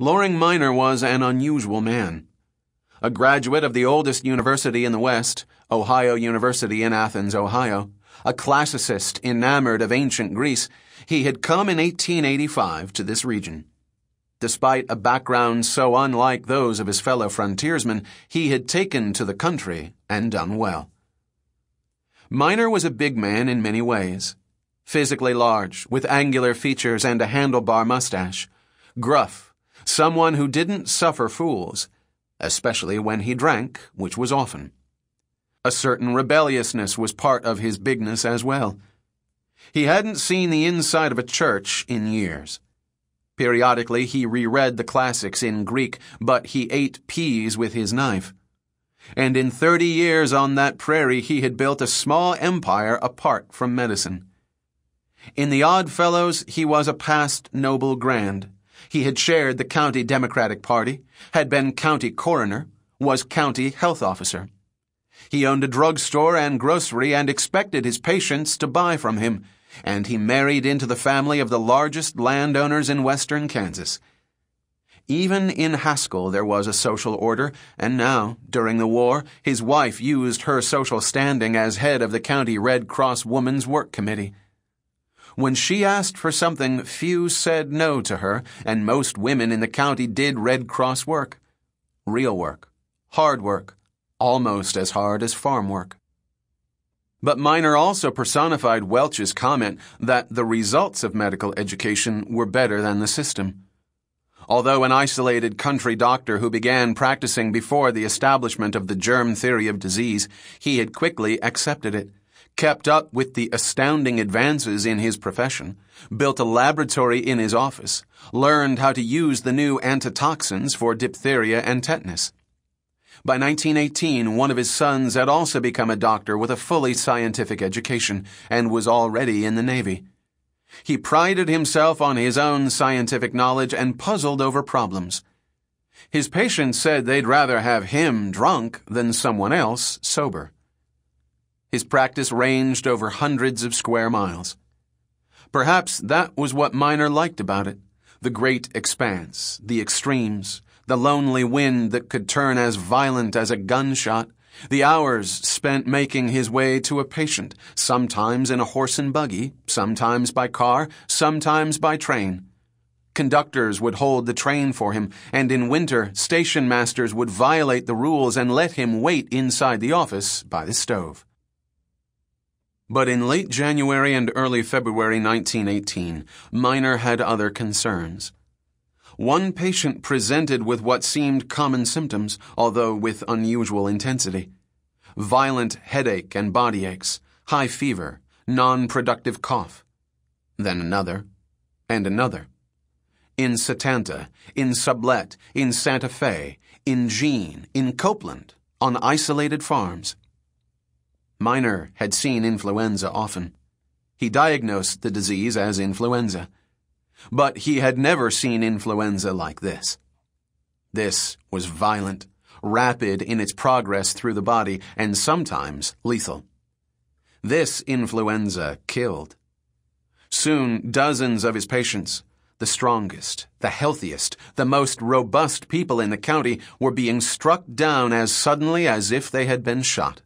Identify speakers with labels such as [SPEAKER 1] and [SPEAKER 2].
[SPEAKER 1] Loring Minor was an unusual man. A graduate of the oldest university in the West, Ohio University in Athens, Ohio, a classicist enamored of ancient Greece, he had come in 1885 to this region. Despite a background so unlike those of his fellow frontiersmen, he had taken to the country and done well. Minor was a big man in many ways. Physically large, with angular features and a handlebar mustache. Gruff, someone who didn't suffer fools, especially when he drank, which was often. A certain rebelliousness was part of his bigness as well. He hadn't seen the inside of a church in years. Periodically, he reread the classics in Greek, but he ate peas with his knife. And in thirty years on that prairie, he had built a small empire apart from medicine. In The Odd Fellows, he was a past noble grand. He had chaired the county Democratic Party, had been county coroner, was county health officer. He owned a drugstore and grocery and expected his patients to buy from him, and he married into the family of the largest landowners in western Kansas. Even in Haskell there was a social order, and now, during the war, his wife used her social standing as head of the county Red Cross Woman's Work Committee. When she asked for something, few said no to her, and most women in the county did Red Cross work. Real work. Hard work. Almost as hard as farm work. But Miner also personified Welch's comment that the results of medical education were better than the system. Although an isolated country doctor who began practicing before the establishment of the germ theory of disease, he had quickly accepted it kept up with the astounding advances in his profession, built a laboratory in his office, learned how to use the new antitoxins for diphtheria and tetanus. By 1918, one of his sons had also become a doctor with a fully scientific education and was already in the Navy. He prided himself on his own scientific knowledge and puzzled over problems. His patients said they'd rather have him drunk than someone else sober. His practice ranged over hundreds of square miles. Perhaps that was what Miner liked about it. The great expanse, the extremes, the lonely wind that could turn as violent as a gunshot, the hours spent making his way to a patient, sometimes in a horse and buggy, sometimes by car, sometimes by train. Conductors would hold the train for him, and in winter, station masters would violate the rules and let him wait inside the office by the stove. But in late January and early February 1918, Miner had other concerns. One patient presented with what seemed common symptoms, although with unusual intensity. Violent headache and body aches, high fever, non-productive cough. Then another, and another. In Satanta, in Sublette, in Santa Fe, in Jean, in Copeland, on isolated farms. Miner had seen influenza often. He diagnosed the disease as influenza. But he had never seen influenza like this. This was violent, rapid in its progress through the body, and sometimes lethal. This influenza killed. Soon, dozens of his patients, the strongest, the healthiest, the most robust people in the county, were being struck down as suddenly as if they had been shot.